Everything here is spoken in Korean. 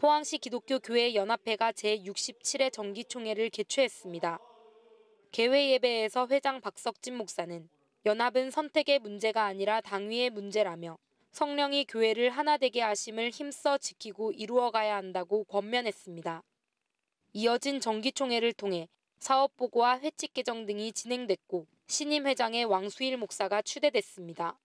포항시 기독교 교회 연합회가 제67회 정기총회를 개최했습니다. 개회 예배에서 회장 박석진 목사는 연합은 선택의 문제가 아니라 당위의 문제라며 성령이 교회를 하나되게 하심을 힘써 지키고 이루어가야 한다고 권면했습니다. 이어진 정기총회를 통해 사업보고와 회칙 개정 등이 진행됐고 신임 회장의 왕수일 목사가 추대됐습니다.